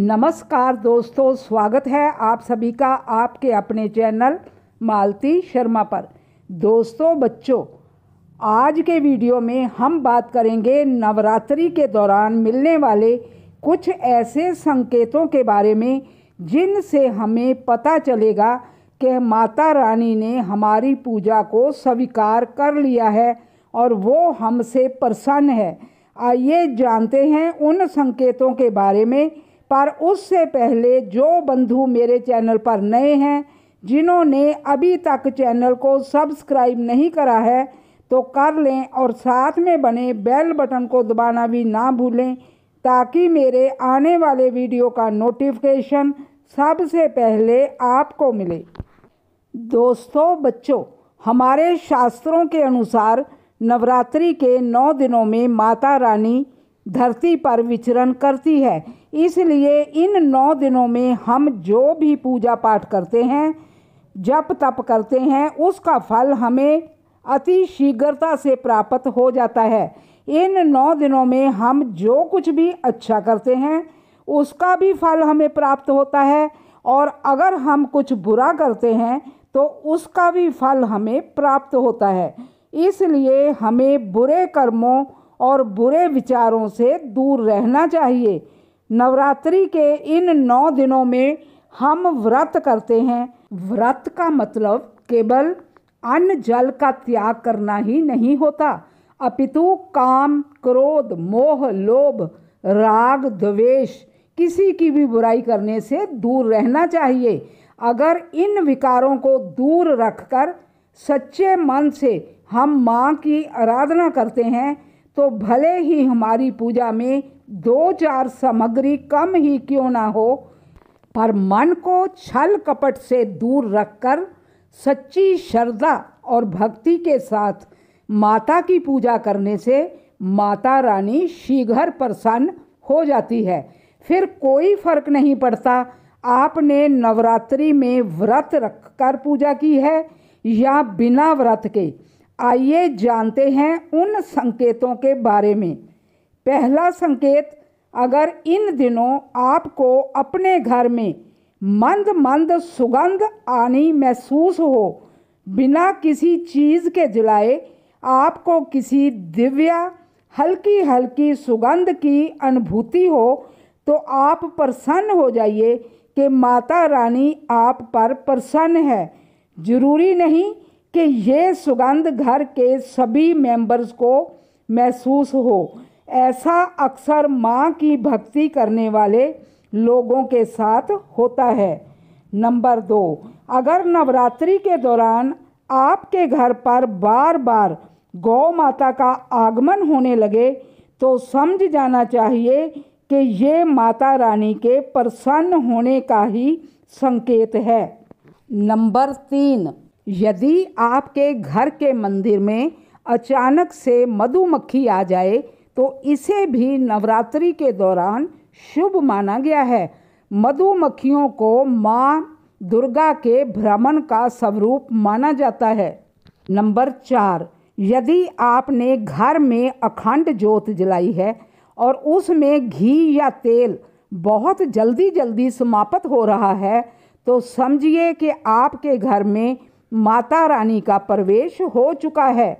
नमस्कार दोस्तों स्वागत है आप सभी का आपके अपने चैनल मालती शर्मा पर दोस्तों बच्चों आज के वीडियो में हम बात करेंगे नवरात्रि के दौरान मिलने वाले कुछ ऐसे संकेतों के बारे में जिनसे हमें पता चलेगा कि माता रानी ने हमारी पूजा को स्वीकार कर लिया है और वो हमसे प्रसन्न है आइए जानते हैं उन संकेतों के बारे में पर उससे पहले जो बंधु मेरे चैनल पर नए हैं जिन्होंने अभी तक चैनल को सब्सक्राइब नहीं करा है तो कर लें और साथ में बने बेल बटन को दबाना भी ना भूलें ताकि मेरे आने वाले वीडियो का नोटिफिकेशन सबसे पहले आपको मिले दोस्तों बच्चों हमारे शास्त्रों के अनुसार नवरात्रि के नौ दिनों में माता रानी धरती पर विचरण करती है इसलिए इन नौ दिनों में हम जो भी पूजा पाठ करते हैं जप तप करते हैं उसका फल हमें अति शीघ्रता से प्राप्त हो जाता है इन नौ दिनों में हम जो कुछ भी अच्छा करते हैं उसका भी फल हमें प्राप्त होता है और अगर हम कुछ बुरा करते हैं तो उसका भी फल हमें प्राप्त होता है इसलिए हमें बुरे कर्मों और बुरे विचारों से दूर रहना चाहिए नवरात्रि के इन नौ दिनों में हम व्रत करते हैं व्रत का मतलब केवल अन्न जल का त्याग करना ही नहीं होता अपितु काम क्रोध मोह लोभ राग द्वेष किसी की भी बुराई करने से दूर रहना चाहिए अगर इन विकारों को दूर रखकर सच्चे मन से हम माँ की आराधना करते हैं तो भले ही हमारी पूजा में दो चार सामग्री कम ही क्यों ना हो पर मन को छल कपट से दूर रखकर सच्ची श्रद्धा और भक्ति के साथ माता की पूजा करने से माता रानी शीघ्र प्रसन्न हो जाती है फिर कोई फर्क नहीं पड़ता आपने नवरात्रि में व्रत रखकर पूजा की है या बिना व्रत के आइए जानते हैं उन संकेतों के बारे में पहला संकेत अगर इन दिनों आपको अपने घर में मंद मंद सुगंध आनी महसूस हो बिना किसी चीज़ के जलाए आपको किसी दिव्या हल्की हल्की सुगंध की अनुभूति हो तो आप प्रसन्न हो जाइए कि माता रानी आप पर प्रसन्न है जरूरी नहीं कि ये सुगंध घर के सभी मेंबर्स को महसूस हो ऐसा अक्सर माँ की भक्ति करने वाले लोगों के साथ होता है नंबर दो अगर नवरात्रि के दौरान आपके घर पर बार बार गौ माता का आगमन होने लगे तो समझ जाना चाहिए कि ये माता रानी के प्रसन्न होने का ही संकेत है नंबर तीन यदि आपके घर के मंदिर में अचानक से मधुमक्खी आ जाए तो इसे भी नवरात्रि के दौरान शुभ माना गया है मधुमक्खियों को माँ दुर्गा के भ्रमण का स्वरूप माना जाता है नंबर चार यदि आपने घर में अखंड जोत जलाई है और उसमें घी या तेल बहुत जल्दी जल्दी समाप्त हो रहा है तो समझिए कि आपके घर में माता रानी का प्रवेश हो चुका है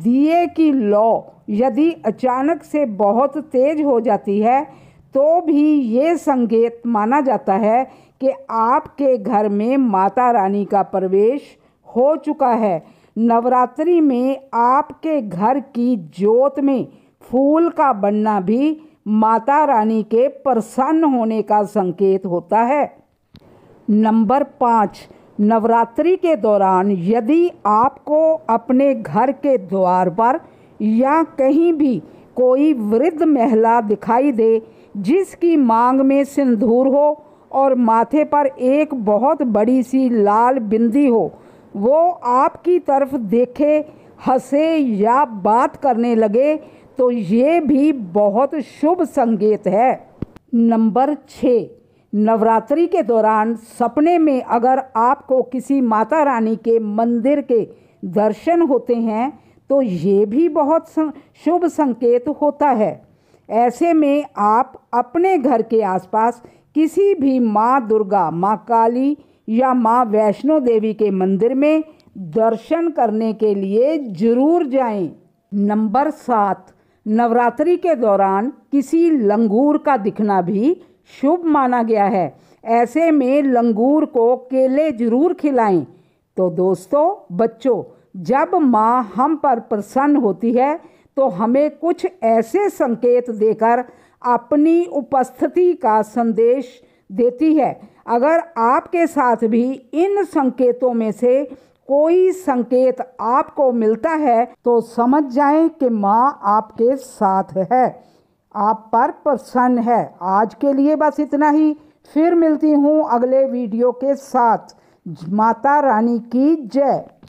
दिए की लौ यदि अचानक से बहुत तेज हो जाती है तो भी ये संकेत माना जाता है कि आपके घर में माता रानी का प्रवेश हो चुका है नवरात्रि में आपके घर की जोत में फूल का बनना भी माता रानी के प्रसन्न होने का संकेत होता है नंबर पाँच नवरात्रि के दौरान यदि आपको अपने घर के द्वार पर या कहीं भी कोई वृद्ध महिला दिखाई दे जिसकी मांग में सिंदूर हो और माथे पर एक बहुत बड़ी सी लाल बिंदी हो वो आपकी तरफ देखे हंसे या बात करने लगे तो ये भी बहुत शुभ संकेत है नंबर छः नवरात्रि के दौरान सपने में अगर आपको किसी माता रानी के मंदिर के दर्शन होते हैं तो ये भी बहुत शुभ संकेत होता है ऐसे में आप अपने घर के आसपास किसी भी माँ दुर्गा माँ काली या माँ वैष्णो देवी के मंदिर में दर्शन करने के लिए जरूर जाएं। नंबर सात नवरात्रि के दौरान किसी लंगूर का दिखना भी शुभ माना गया है ऐसे में लंगूर को केले जरूर खिलाएं तो दोस्तों बच्चों जब माँ हम पर प्रसन्न होती है तो हमें कुछ ऐसे संकेत देकर अपनी उपस्थिति का संदेश देती है अगर आपके साथ भी इन संकेतों में से कोई संकेत आपको मिलता है तो समझ जाएं कि माँ आपके साथ है आप पर प्रसन्न है आज के लिए बस इतना ही फिर मिलती हूँ अगले वीडियो के साथ माता रानी की जय